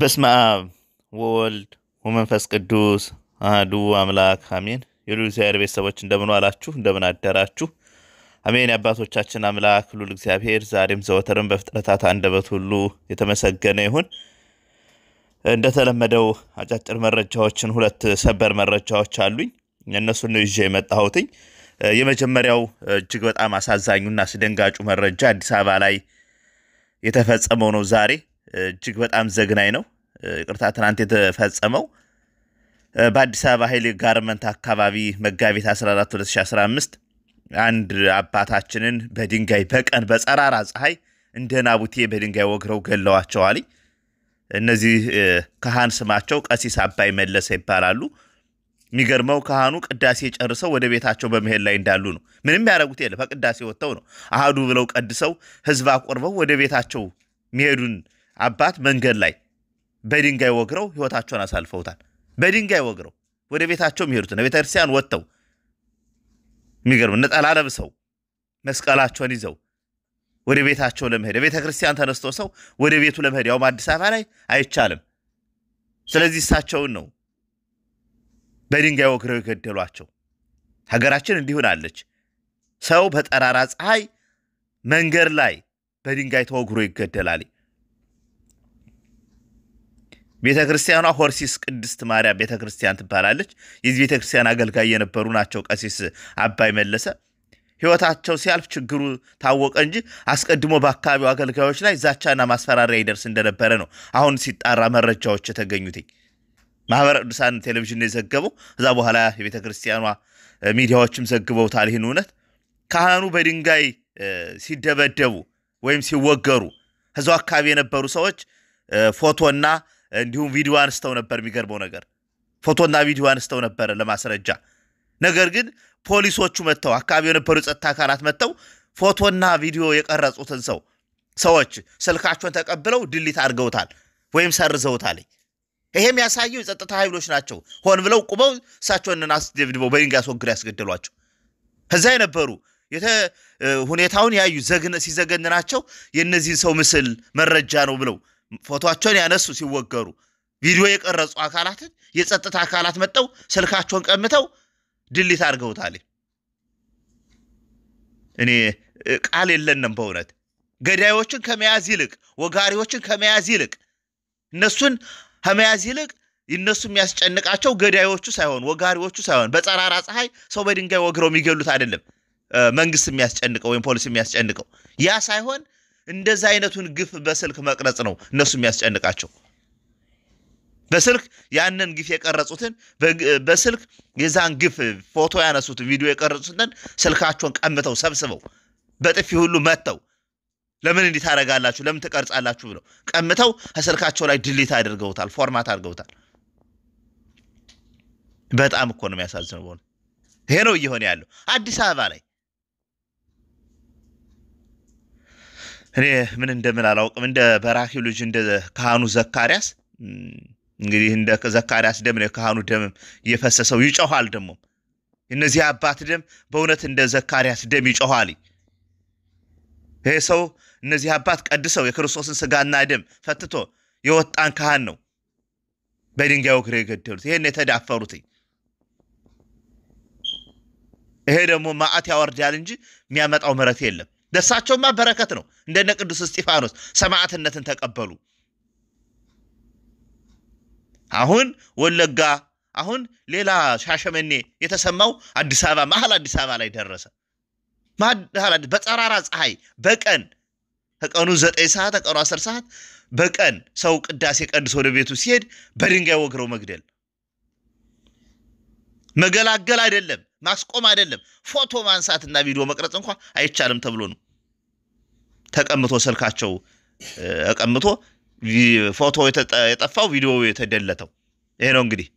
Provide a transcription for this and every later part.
በስመ አብ ወወልድ ወመንፈስ ቅዱስ አህዱ አምላክ አሜን። የሉል እግዚአብሔር ቤተሰቦች እንደምን አላችሁ? እንደምን አደራችሁ? አሜን። የአባቶቻችን አምላክ ሉል እግዚአብሔር ዛሬም ዘወትርም በፍጥረታት አንደበት ሁሉ የተመሰገነ ይሁን። እንደተለመደው አጫጭር መረጃዎችን ሁለት ሰበር መረጃዎች አሉኝ። እነሱን ይዤ የመጣሁትኝ። የመጀመሪያው እጅግ በጣም አሳዛኙና አስደንጋጩ መረጃ አዲስ አበባ ላይ የተፈጸመው ነው ዛሬ እጅግ በጣም ዘግናኝ ነው። ይቅርታ ትናንት የተፈጸመው በአዲስ አበባ ኃይሌ ጋርመንት አካባቢ መጋቢት 14 2015 አንድ አባታችንን በድንጋይ በቀን በጸራራ ፀሐይ እንደ ናቡቴ በድንጋይ ወግረው ገለዋቸዋል። እነዚህ ካህን ስማቸው ቀሲስ አባይ መለሰ ይባላሉ። የሚገርመው ካህኑ ቅዳሴ ጨርሰው ወደ ቤታቸው በመሄድ ላይ እንዳሉ ነው። ምንም ያደረጉት የለ። በቅዳሴ ወጥተው ነው አህዱ ብለው ቀድሰው ህዝብ አቆርበው ወደ ቤታቸው መሄዱን አባት መንገድ ላይ በድንጋይ ወግረው ህይወታቸውን አሳልፈውታል። በድንጋይ ወግረው ወደ ቤታቸው የሚሄዱት ነው። ቤተክርስቲያን ወጥተው የሚገርም ነጠላ ለብሰው መስቀላቸውን ይዘው ወደ ቤታቸው ለመሄድ ቤተ ክርስቲያን ተነስቶ ሰው ወደ ቤቱ ለመሄድ ያውም አዲስ አበባ ላይ አይቻልም። ስለዚህ እሳቸውን ነው በድንጋይ ወግረው የገደሏቸው። ሀገራችን አለች። ሰው በጠራራ ፀሐይ መንገድ ላይ በድንጋይ ተወግሮ ይገደላል። ቤተ ክርስቲያኗ ሆርሲስ ቅድስት ማርያም ቤተ ክርስቲያን ትባላለች። የዚህ ቤተ ክርስቲያን አገልጋይ የነበሩ ናቸው ቀሲስ አባይ መለሰ። ህይወታቸው ሲያልፍ ችግሩ ታወቀ እንጂ አስቀድሞ በአካባቢው አገልጋዮች ላይ ዛቻና ማስፈራሪያ ይደርስ እንደነበረ ነው አሁን ሲጣራ መረጃዎች የተገኙትኝ። ማህበረ ቅዱሳን ቴሌቪዥን የዘገበው እዛ በኋላ የቤተ ክርስቲያኗ ሚዲያዎችም ዘግበውታል ይህን እውነት። ካህኑ በድንጋይ ሲደበደቡ ወይም ሲወገሩ እዛው አካባቢ የነበሩ ሰዎች ፎቶና እንዲሁም ቪዲዮ አንስተው ነበር። የሚገርመው ነገር ፎቶና ቪዲዮ አንስተው ነበር ለማስረጃ። ነገር ግን ፖሊሶቹ መጥተው አካባቢ የነበሩ የጸጥታ አካላት መጥተው ፎቶና ቪዲዮ የቀረጹትን ሰው ሰዎች ስልካቸውን ተቀብለው ድሊት አድርገውታል ወይም ሰርዘውታል። ይሄም ያሳየው የጸጥታ ኃይሎች ናቸው ሆን ብለው ቁመው እሳቸውን አስደብድበው በድንጋይ ያስወግድ ያስገደሏቸው ከዛ የነበሩ ሁኔታውን ያዩ ሲዘገንናቸው የእነዚህን ሰው ምስል መረጃ ነው ብለው ፎቶቸውን ያነሱ ሲወገሩ ቪዲዮ የቀረጹ አካላትን የጸጥታ አካላት መጠው ስልካቸውን ቀምተው ድሊት አድርገውታል። እኔ ቃል የለንም በእውነት ገዳዮችን ከመያዝ ይልቅ ወጋሪዎችን ከመያዝ ይልቅ እነሱን ከመያዝ ይልቅ እነሱ የሚያስጨንቃቸው ገዳዮቹ ሳይሆን ወጋሪዎቹ ሳይሆን በጠራራ ፀሐይ ሰው በድንጋይ ወግረው የሚገሉት አይደለም መንግስት የሚያስጨንቀው ወይም ፖሊስ የሚያስጨንቀው ያ ሳይሆን እንደዚህ አይነቱን ግፍ በስልክ መቅረጽ ነው እነሱ የሚያስጨንቃቸው። በስልክ ያንን ግፍ የቀረጹትን በስልክ የዛን ግፍ ፎቶ ያነሱትን ቪዲዮ የቀረጹትን ስልካቸውን ቀምተው ሰብስበው በጥፊ ሁሉ መጥተው ለምን እንዲህ ታደርጋላችሁ? ለምን ትቀርጻላችሁ? ብለው ቀምተው ከስልካቸው ላይ ድሊት አድርገውታል፣ ፎርማት አድርገውታል። በጣም እኮ ነው የሚያሳዝነው። በሆነ ይሄ ነው እየሆነ ያለው አዲስ አበባ ላይ እኔ ምን እንደምን አላውቅም። እንደ በራኪው ልጅ እንደ ካህኑ ዘካርያስ እንግዲህ እንደ ዘካርያስ ደም ነው የካህኑ ደም እየፈሰሰው ይጮኋል። ደግሞ እነዚህ አባት ደም በእውነት እንደ ዘካርያስ ደም ይጮኋል። ይሄ ሰው እነዚህ አባት ቀድሰው የክርስቶስን ስጋና ደም ፈትቶ የወጣን ካህን ነው በድንጋይ ወግረው የገደሉት። ይሄን የተዳፈሩት ይሄ ደግሞ ማዕት ያወርዳል እንጂ የሚያመጣው ምሕረት የለም። ደሳቸውማ በረከት ነው። እንደነ ቅዱስ እስጢፋኖስ ሰማዕትነትን ተቀበሉ። አሁን ወለጋ፣ አሁን ሌላ ሻሸመኔ የተሰማው አዲስ አበባ መሀል አዲስ አበባ ላይ ደረሰ። በጠራራ ፀሐይ በቀን ከቀኑ ዘጠኝ ሰዓት ከቀኑ አስር ሰዓት በቀን ሰው ቅዳሴ ቀድሶ ወደ ቤቱ ሲሄድ በድንጋይ ወግረው መግደል መገላገል አይደለም ማስቆም አይደለም ፎቶ ማንሳትና ቪዲዮ መቅረጽ እንኳ አይቻልም ተብሎ ነው። ተቀምቶ ስልካቸው ተቀምቶ ፎቶ የጠፋው ቪዲዮ የተደለተው ይሄ ነው። እንግዲህ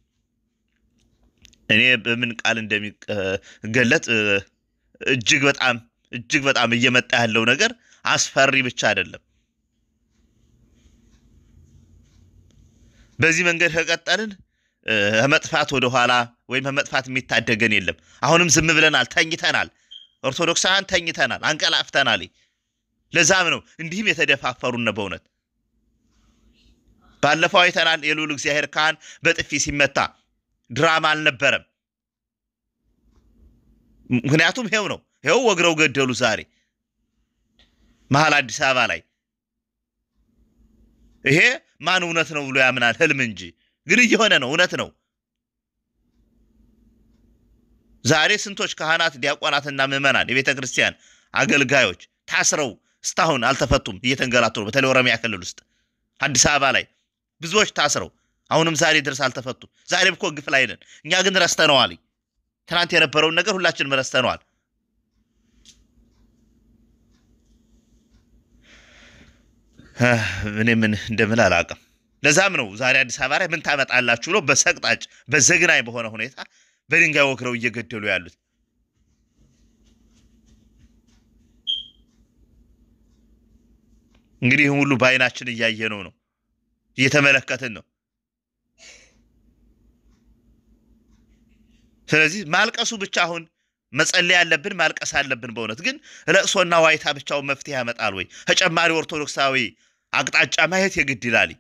እኔ በምን ቃል እንደሚገለጥ እጅግ በጣም እጅግ በጣም እየመጣ ያለው ነገር አስፈሪ ብቻ አይደለም። በዚህ መንገድ ከቀጠልን ከመጥፋት ወደኋላ ወይም ከመጥፋት የሚታደገን የለም። አሁንም ዝም ብለናል፣ ተኝተናል። ኦርቶዶክሳውያን ተኝተናል፣ አንቀላፍተናል። ለዛም ነው እንዲህም የተደፋፈሩነ በእውነት ባለፈው አይተናል። የልዑል እግዚአብሔር ካህን በጥፊ ሲመታ ድራማ አልነበረም። ምክንያቱም ይኸው ነው፣ ይኸው ወግረው ገደሉ። ዛሬ መሀል አዲስ አበባ ላይ ይሄ ማን እውነት ነው ብሎ ያምናል? ህልም እንጂ ግን እየሆነ ነው፣ እውነት ነው። ዛሬ ስንቶች ካህናት፣ ዲያቆናትና ምዕመናን የቤተ ክርስቲያን አገልጋዮች ታስረው እስካሁን አልተፈቱም፣ እየተንገላቱ ነው። በተለይ ኦሮሚያ ክልል ውስጥ አዲስ አበባ ላይ ብዙዎች ታስረው አሁንም ዛሬ ድረስ አልተፈቱም። ዛሬም እኮ ግፍ ላይ ነን። እኛ ግን ረስተነዋል። ትናንት የነበረውን ነገር ሁላችንም ረስተነዋል። እኔ ምን እንደምል አላውቅም። ለዛም ነው ዛሬ አዲስ አበባ ላይ ምን ታመጣላችሁ ብሎ በሰቅጣጭ በዘግናኝ በሆነ ሁኔታ በድንጋይ ወክረው እየገደሉ ያሉት። እንግዲህ ይህን ሁሉ በአይናችን እያየነው ነው፣ እየተመለከትን ነው። ስለዚህ ማልቀሱ ብቻ አሁን መጸለይ ያለብን ማልቀስ አለብን። በእውነት ግን ለቅሶና ዋይታ ብቻው መፍትሄ ያመጣል ወይ? ተጨማሪ ኦርቶዶክሳዊ አቅጣጫ ማየት የግድ ይላል።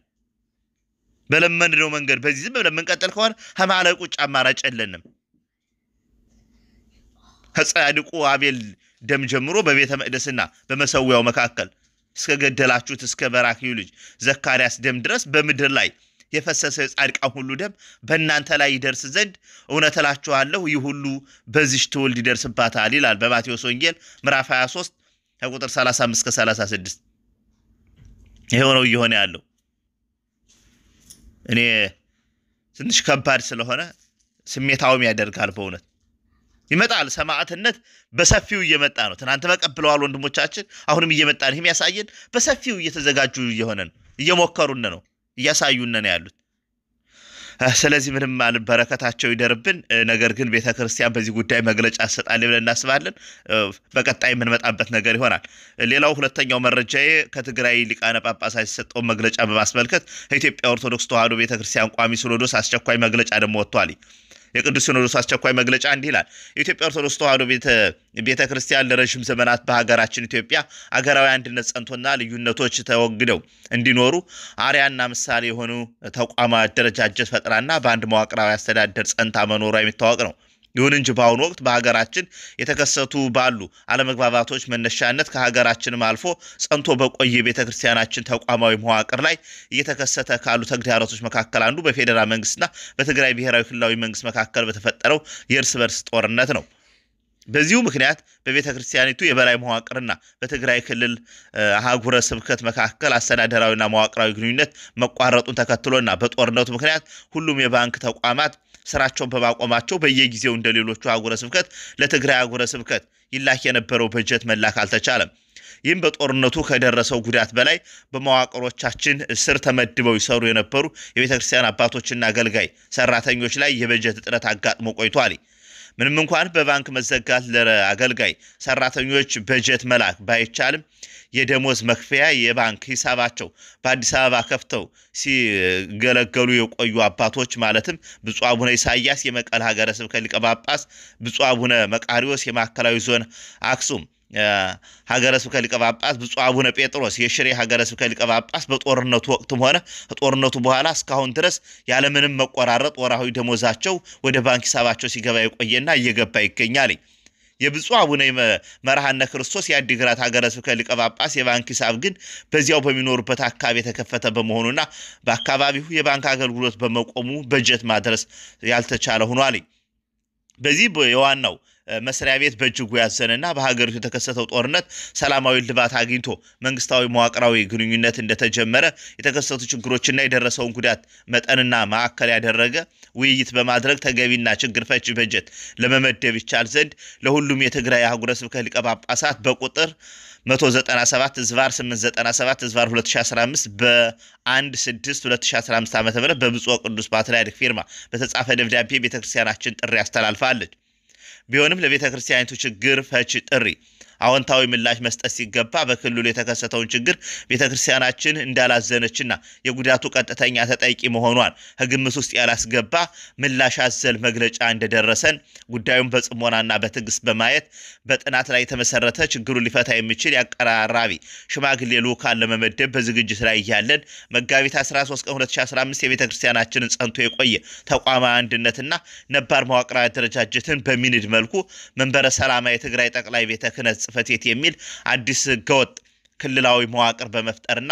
በለመድነው መንገድ በዚህ ዝም ብለን የምንቀጥል ከሆነ ከማለቅ ውጭ አማራጭ የለንም። ከጻድቁ አቤል ደም ጀምሮ በቤተ መቅደስና በመሰዊያው መካከል እስከ ገደላችሁት እስከ በራክዩ ልጅ ዘካርያስ ደም ድረስ በምድር ላይ የፈሰሰ የጻድቃን ሁሉ ደም በእናንተ ላይ ይደርስ ዘንድ እውነት እላችኋለሁ ይህ ሁሉ በዚች ትውልድ ይደርስባታል ይላል በማቴዎስ ወንጌል ምዕራፍ 23 ከቁጥር 35 36 ይሄው ነው እየሆነ ያለው። እኔ ትንሽ ከባድ ስለሆነ ስሜታውም ያደርጋል በእውነት ይመጣል። ሰማዕትነት በሰፊው እየመጣ ነው። ትናንት ተቀብለዋል ወንድሞቻችን፣ አሁንም እየመጣ ነው። ይህም ያሳየን በሰፊው እየተዘጋጁ እየሆነ ነው፣ እየሞከሩን ነው፣ እያሳዩን ነው ያሉት። ስለዚህ ምንም አል በረከታቸው ይደርብን። ነገር ግን ቤተ ክርስቲያን በዚህ ጉዳይ መግለጫ ሰጣል ብለን እናስባለን። በቀጣይ የምንመጣበት ነገር ይሆናል። ሌላው ሁለተኛው መረጃዬ ከትግራይ ሊቃነ ጳጳሳት የተሰጠውን መግለጫ በማስመልከት የኢትዮጵያ ኦርቶዶክስ ተዋሕዶ ቤተ ክርስቲያን ቋሚ ሲኖዶስ አስቸኳይ መግለጫ ደግሞ ወጥቷል። የቅዱስ ሲኖዶስ አስቸኳይ መግለጫ እንዲህ ይላል። የኢትዮጵያ ኦርቶዶክስ ተዋህዶ ቤተ ክርስቲያን ለረዥም ዘመናት በሀገራችን ኢትዮጵያ አገራዊ አንድነት ጸንቶና ልዩነቶች ተወግደው እንዲኖሩ አርያና ምሳሌ የሆኑ ተቋማዊ አደረጃጀት ፈጥራና በአንድ መዋቅራዊ አስተዳደር ጸንታ መኖሯ የሚታወቅ ነው። ይሁን እንጂ በአሁኑ ወቅት በሀገራችን የተከሰቱ ባሉ አለመግባባቶች መነሻነት ከሀገራችንም አልፎ ጸንቶ በቆየ ቤተ ክርስቲያናችን ተቋማዊ መዋቅር ላይ እየተከሰተ ካሉ ተግዳሮቶች መካከል አንዱ በፌዴራል መንግስትና በትግራይ ብሔራዊ ክልላዊ መንግስት መካከል በተፈጠረው የእርስ በርስ ጦርነት ነው። በዚሁ ምክንያት በቤተ ክርስቲያኒቱ የበላይ መዋቅርና በትግራይ ክልል አህጉረ ስብከት መካከል አስተዳደራዊና መዋቅራዊ ግንኙነት መቋረጡን ተከትሎና በጦርነቱ ምክንያት ሁሉም የባንክ ተቋማት ስራቸውን በማቆማቸው በየጊዜው እንደ ሌሎቹ አህጉረ ስብከት ለትግራይ አህጉረ ስብከት ይላክ የነበረው በጀት መላክ አልተቻለም። ይህም በጦርነቱ ከደረሰው ጉዳት በላይ በመዋቅሮቻችን ስር ተመድበው ይሰሩ የነበሩ የቤተ ክርስቲያን አባቶችና አገልጋይ ሰራተኞች ላይ የበጀት እጥረት አጋጥሞ ቆይቷል። ምንም እንኳን በባንክ መዘጋት ለአገልጋይ ሰራተኞች በጀት መላክ ባይቻልም የደሞዝ መክፈያ የባንክ ሂሳባቸው በአዲስ አበባ ከፍተው ሲገለገሉ የቆዩ አባቶች ማለትም ብፁዕ አቡነ ኢሳያስ የመቀለ ሀገረ ስብከት ሊቀ ጳጳስ፣ ብፁዕ አቡነ መቃሪዎስ የማዕከላዊ ዞን አክሱም ሀገረ ስብከት ሊቀ ጳጳስ ብፁዕ አቡነ ጴጥሮስ የሽሬ ሀገረ ስብከት ሊቀ ጳጳስ በጦርነቱ ወቅትም ሆነ ከጦርነቱ በኋላ እስካሁን ድረስ ያለምንም መቆራረጥ ወራዊ ደሞዛቸው ወደ ባንክ ሂሳባቸው ሲገባ የቆየና እየገባ ይገኛል። የብፁዕ አቡነ መርሃነ ክርስቶስ የአዲግራት ሀገረ ስብከት ሊቀ ጳጳስ የባንክ ሂሳብ ግን በዚያው በሚኖሩበት አካባቢ የተከፈተ በመሆኑና በአካባቢው የባንክ አገልግሎት በመቆሙ በጀት ማድረስ ያልተቻለ ሆኗል። በዚህ የዋናው መስሪያ ቤት በእጅጉ ያዘነና በሀገሪቱ የተከሰተው ጦርነት ሰላማዊ ልባት አግኝቶ መንግስታዊ መዋቅራዊ ግንኙነት እንደተጀመረ የተከሰቱ ችግሮችና የደረሰውን ጉዳት መጠንና ማዕከል ያደረገ ውይይት በማድረግ ተገቢና ችግር ፈች በጀት ለመመደብ ይቻል ዘንድ ለሁሉም የትግራይ አህጉረ ስብከት ሊቀ ጳጳሳት በቁጥር 197 ዝባር 897 ዝባር 2015 በ16 2015 ዓ ም በብፁዕ ቅዱስ ፓትርያርክ ፊርማ በተጻፈ ደብዳቤ ቤተክርስቲያናችን ጥሪ አስተላልፋለች። ቢሆንም ለቤተ ክርስቲያኒቱ ችግር ፈች ጥሪ አዎንታዊ ምላሽ መስጠት ሲገባ በክልሉ የተከሰተውን ችግር ቤተ ክርስቲያናችን እንዳላዘነችና የጉዳቱ ቀጥተኛ ተጠቂ መሆኗን ከግምት ውስጥ ያላስገባ ምላሽ አዘል መግለጫ እንደደረሰን ጉዳዩን በጽሞናና በትዕግስት በማየት በጥናት ላይ የተመሰረተ ችግሩን ሊፈታ የሚችል የአቀራራቢ ሽማግሌ ልዑካን ለመመደብ በዝግጅት ላይ እያለን መጋቢት 13 ቀን 2015 የቤተ ክርስቲያናችንን ጸንቶ የቆየ ተቋማዊ አንድነትና ነባር መዋቅራዊ አደረጃጀትን በሚንድ መልኩ መንበረ ሰላማ የትግራይ ጠቅላይ ቤተ ክህነት ጽሕፈት ቤት የሚል አዲስ ህገወጥ ክልላዊ መዋቅር በመፍጠርና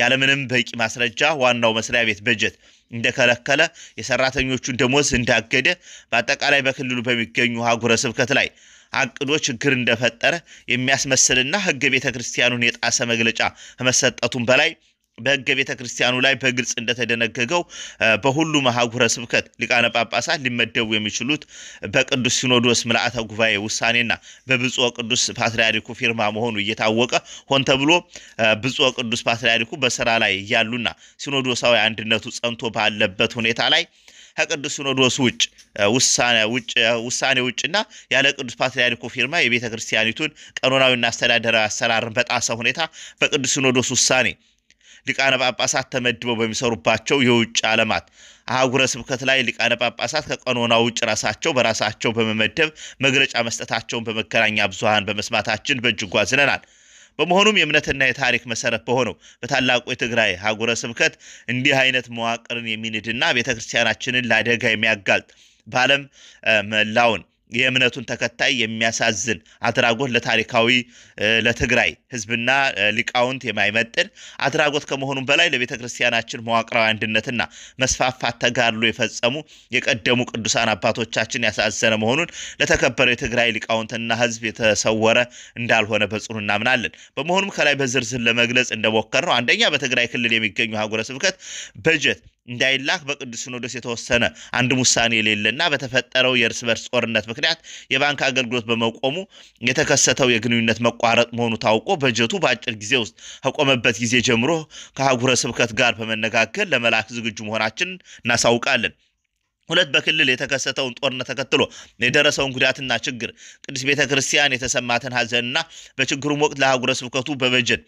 ያለምንም በቂ ማስረጃ ዋናው መስሪያ ቤት በጀት እንደከለከለ የሰራተኞቹን ደሞዝ እንዳገደ በአጠቃላይ በክልሉ በሚገኙ አህጉረ ስብከት ላይ አቅዶ ችግር እንደፈጠረ የሚያስመስልና ህገ ቤተ ክርስቲያኑን የጣሰ መግለጫ ከመሰጠቱም በላይ በሕገ ቤተ ክርስቲያኑ ላይ በግልጽ እንደተደነገገው በሁሉ አህጉረ ስብከት ሊቃነ ጳጳሳት ሊመደቡ የሚችሉት በቅዱስ ሲኖዶስ ምልአተ ጉባኤ ውሳኔና በብፁዕ ቅዱስ ፓትርያርኩ ፊርማ መሆኑ እየታወቀ ሆን ተብሎ ብፁዕ ቅዱስ ፓትርያርኩ በስራ ላይ እያሉና ሲኖዶሳዊ አንድነቱ ጸንቶ ባለበት ሁኔታ ላይ ከቅዱስ ሲኖዶስ ውጭ ውሳኔ ውጭና ያለ ቅዱስ ፓትርያርኩ ፊርማ የቤተ ክርስቲያኒቱን ቀኖናዊና አስተዳደራዊ አሰራርን በጣሰ ሁኔታ በቅዱስ ሲኖዶስ ውሳኔ ሊቃነ ጳጳሳት ተመድበው በሚሰሩባቸው የውጭ ዓለማት አህጉረ ስብከት ላይ ሊቃነ ጳጳሳት ከቀኖና ውጭ ራሳቸው በራሳቸው በመመደብ መግለጫ መስጠታቸውን በመገናኛ ብዙሃን በመስማታችን በእጅጉ አዝነናል። በመሆኑም የእምነትና የታሪክ መሰረት በሆነው በታላቁ የትግራይ አህጉረ ስብከት እንዲህ አይነት መዋቅርን የሚንድና ቤተ ክርስቲያናችንን ለአደጋ የሚያጋልጥ በዓለም መላውን የእምነቱን ተከታይ የሚያሳዝን አድራጎት ለታሪካዊ ለትግራይ ህዝብና ሊቃውንት የማይመጥን አድራጎት ከመሆኑም በላይ ለቤተ ክርስቲያናችን መዋቅራዊ አንድነትና መስፋፋት ተጋድሎ የፈጸሙ የቀደሙ ቅዱሳን አባቶቻችን ያሳዘነ መሆኑን ለተከበረው የትግራይ ሊቃውንትና ህዝብ የተሰወረ እንዳልሆነ በጽኑ እናምናለን። በመሆኑም ከላይ በዝርዝር ለመግለጽ እንደሞከር ነው አንደኛ በትግራይ ክልል የሚገኙ ሀገረ ስብከት በጀት እንዳይላክ በቅዱስ ሲኖዶስ የተወሰነ አንድም ውሳኔ የሌለና በተፈጠረው የእርስ በርስ ጦርነት ምክንያት የባንክ አገልግሎት በመቆሙ የተከሰተው የግንኙነት መቋረጥ መሆኑ ታውቆ በጀቱ በአጭር ጊዜ ውስጥ ከቆመበት ጊዜ ጀምሮ ከአህጉረ ስብከት ጋር በመነጋገር ለመላክ ዝግጁ መሆናችን እናሳውቃለን። ሁለት በክልል የተከሰተውን ጦርነት ተከትሎ የደረሰውን ጉዳትና ችግር ቅዱስ ቤተ ክርስቲያን የተሰማትን ሐዘንና በችግሩም ወቅት ለአህጉረ ስብከቱ በበጀት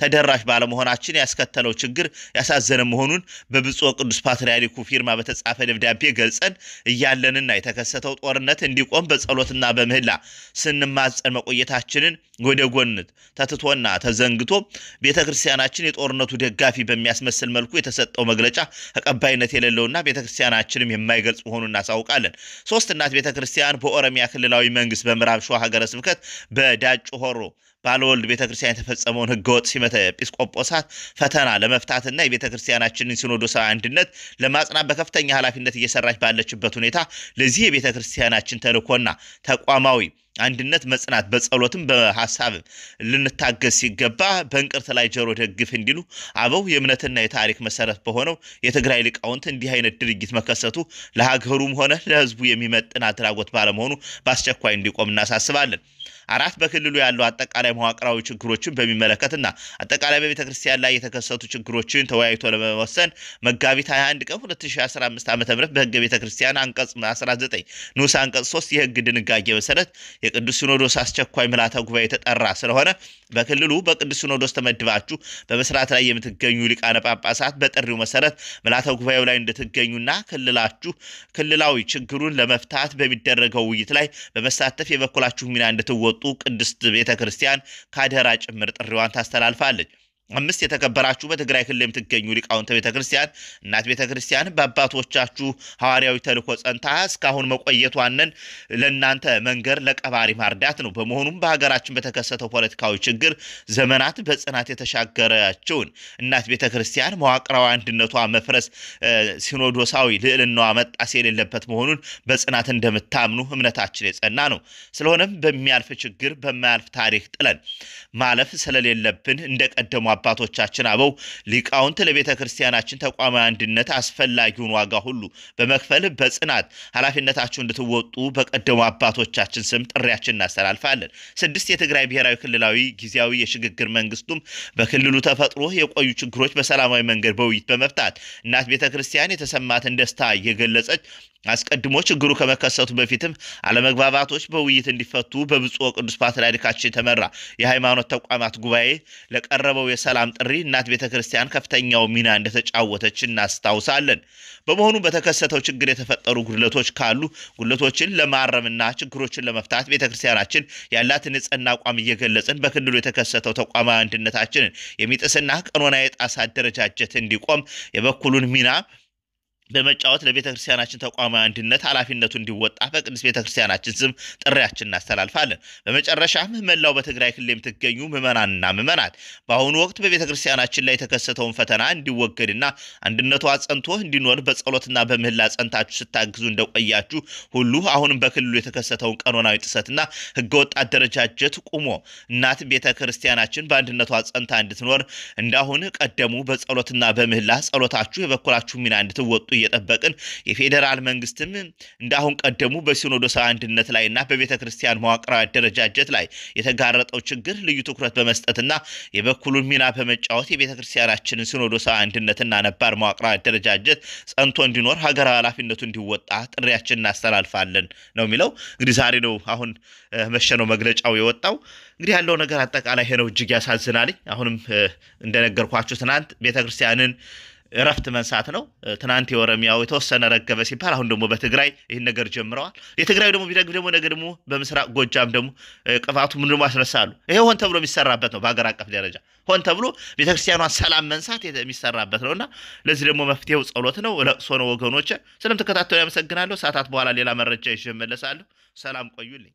ተደራሽ ባለመሆናችን ያስከተለው ችግር ያሳዘነ መሆኑን በብፁዕ ቅዱስ ፓትርያርኩ ፊርማ በተጻፈ ደብዳቤ ገልጸን እያለንና የተከሰተው ጦርነት እንዲቆም በጸሎትና በምህላ ስንማጸን መቆየታችንን ወደ ጎን ተትቶና ተዘንግቶ ቤተ ክርስቲያናችን የጦርነቱ ደጋፊ በሚያስመስል መልኩ የተሰጠው መግለጫ ተቀባይነት የሌለውና ቤተ ክርስቲያናችንም የማ የማይገልጽ መሆኑን እናሳውቃለን። ሶስት እናት ቤተ ክርስቲያን በኦሮሚያ ክልላዊ መንግስት በምዕራብ ሸዋ ሀገረ ስብከት በዳጭ ሆሮ ባለወልድ ቤተ ክርስቲያን የተፈጸመውን ህገወጥ ሲመተ ኤጲስቆጶሳት ፈተና ለመፍታትና የቤተ ክርስቲያናችንን ሲኖዶሳዊ አንድነት ለማጽናት በከፍተኛ ኃላፊነት እየሰራች ባለችበት ሁኔታ ለዚህ የቤተ ክርስቲያናችን ተልእኮና ተቋማዊ አንድነት መጽናት በጸሎትም በሀሳብ ልንታገዝ ሲገባ በእንቅርት ላይ ጆሮ ደግፍ እንዲሉ አበው የእምነትና የታሪክ መሰረት በሆነው የትግራይ ሊቃውንት እንዲህ አይነት ድርጊት መከሰቱ ለሀገሩም ሆነ ለሕዝቡ የሚመጥን አድራጎት ባለመሆኑ በአስቸኳይ እንዲቆም እናሳስባለን። አራት በክልሉ ያሉ አጠቃላይ መዋቅራዊ ችግሮችን በሚመለከትና አጠቃላይ በቤተ ክርስቲያን ላይ የተከሰቱ ችግሮችን ተወያይቶ ለመወሰን መጋቢት 21 ቀን 2015 ዓ ም በህገ ቤተ ክርስቲያን አንቀጽ 19 ንዑስ አንቀጽ 3 የህግ ድንጋጌ መሰረት የቅዱስ ሲኖዶስ አስቸኳይ ምልዓተ ጉባኤ የተጠራ ስለሆነ በክልሉ በቅዱስ ሲኖዶስ ተመድባችሁ በመስራት ላይ የምትገኙ ሊቃነ ጳጳሳት በጥሪው መሰረት ምልዓተ ጉባኤው ላይ እንድትገኙና ክልላችሁ ክልላዊ ችግሩን ለመፍታት በሚደረገው ውይይት ላይ በመሳተፍ የበኩላችሁ ሚና እንድትወጡ እንዲወጡ ቅድስት ቤተ ክርስቲያን ጭምር ጥሪዋን ታስተላልፋለች። አምስት የተከበራችሁ በትግራይ ክልል የምትገኙ ሊቃውንተ ቤተ ክርስቲያን እናት ቤተ ክርስቲያን በአባቶቻችሁ ሐዋርያዊ ተልእኮ ጸንታ እስካሁን መቆየቷንን ለእናንተ መንገር ለቀባሪ ማርዳት ነው። በመሆኑም በሀገራችን በተከሰተው ፖለቲካዊ ችግር ዘመናት በጽናት የተሻገረችውን እናት ቤተ ክርስቲያን መዋቅራዊ አንድነቷ መፍረስ ሲኖዶሳዊ ልዕልናዋ መጣስ የሌለበት መሆኑን በጽናት እንደምታምኑ እምነታችን የጸና ነው። ስለሆነም በሚያልፍ ችግር በማያልፍ ታሪክ ጥለን ማለፍ ስለሌለብን እንደቀደሙ አባቶቻችን አበው ሊቃውንት ለቤተ ክርስቲያናችን ተቋማዊ አንድነት አስፈላጊውን ዋጋ ሁሉ በመክፈል በጽናት ኃላፊነታችሁ እንድትወጡ በቀደሙ አባቶቻችን ስም ጥሪያችን እናስተላልፋለን። ስድስት የትግራይ ብሔራዊ ክልላዊ ጊዜያዊ የሽግግር መንግስቱም በክልሉ ተፈጥሮ የቆዩ ችግሮች በሰላማዊ መንገድ በውይይት በመፍታት እናት ቤተ ክርስቲያን የተሰማትን ደስታ እየገለጸች አስቀድሞ ችግሩ ከመከሰቱ በፊትም አለመግባባቶች በውይይት እንዲፈቱ በብፁዕ ቅዱስ ፓትርያርካችን የተመራ የሃይማኖት ተቋማት ጉባኤ ለቀረበው ሰላም ጥሪ እናት ቤተ ክርስቲያን ከፍተኛው ሚና እንደተጫወተች እናስታውሳለን። በመሆኑ በተከሰተው ችግር የተፈጠሩ ጉድለቶች ካሉ ጉድለቶችን ለማረምና ችግሮችን ለመፍታት ቤተ ክርስቲያናችን ያላትን የጸና አቋም እየገለጽን በክልሉ የተከሰተው ተቋማዊ አንድነታችንን የሚጥስና ቀኖና የጣሳ አደረጃጀት እንዲቆም የበኩሉን ሚና በመጫወት ለቤተ ክርስቲያናችን ተቋማዊ አንድነት ኃላፊነቱ እንዲወጣ በቅድስት ቤተ ክርስቲያናችን ስም ጥሪያችን እናስተላልፋለን። በመጨረሻም መላው በትግራይ ክልል የምትገኙ ምዕመናንና ምዕመናት በአሁኑ ወቅት በቤተ ክርስቲያናችን ላይ የተከሰተውን ፈተና እንዲወገድና አንድነቱ አጸንቶ እንዲኖር በጸሎትና በምህላ ጸንታችሁ ስታግዙ እንደቆያችሁ ሁሉ አሁንም በክልሉ የተከሰተውን ቀኖናዊ ጥሰትና ህገወጥ አደረጃጀት ቁሞ እናት ቤተ ክርስቲያናችን በአንድነቷ ጸንታ እንድትኖር እንዳሁን ቀደሙ በጸሎትና በምህላ ጸሎታችሁ የበኩላችሁ ሚና እንድትወጡ እየጠበቅን የፌዴራል መንግስትም እንዳሁን ቀደሙ በሲኖዶስ አንድነት ላይ እና በቤተ ክርስቲያን መዋቅራዊ አደረጃጀት ላይ የተጋረጠው ችግር ልዩ ትኩረት በመስጠትና የበኩሉን ሚና በመጫወት የቤተ ክርስቲያናችንን ሲኖዶስ አንድነትና ነባር መዋቅራዊ አደረጃጀት ጸንቶ እንዲኖር ሀገራዊ ኃላፊነቱ እንዲወጣ ጥሪያችን እናስተላልፋለን ነው የሚለው። እንግዲህ ዛሬ ነው አሁን መሸ ነው መግለጫው የወጣው። እንግዲህ ያለው ነገር አጠቃላይ ሄነው እጅግ ያሳዝናልኝ። አሁንም እንደነገርኳችሁ ትናንት ቤተክርስቲያንን እረፍት መንሳት ነው። ትናንት የኦሮሚያው የተወሰነ ረገበ ሲባል አሁን ደግሞ በትግራይ ይህን ነገር ጀምረዋል። የትግራይ ደግሞ ቢደግፍ ደግሞ ነገ ደግሞ በምስራቅ ጎጃም ደግሞ ቅፋቱ ምን ደግሞ ያስነሳሉ። ይሄ ሆን ተብሎ የሚሰራበት ነው። በሀገር አቀፍ ደረጃ ሆን ተብሎ ቤተክርስቲያኗን ሰላም መንሳት የሚሰራበት ነው እና ለዚህ ደግሞ መፍትሄው ጸሎት ነው፣ ለቅሶ ነው። ወገኖች ስለምትከታተሉ ያመሰግናለሁ። ሰዓታት በኋላ ሌላ መረጃ ይዤ እመለሳለሁ። ሰላም ቆዩልኝ።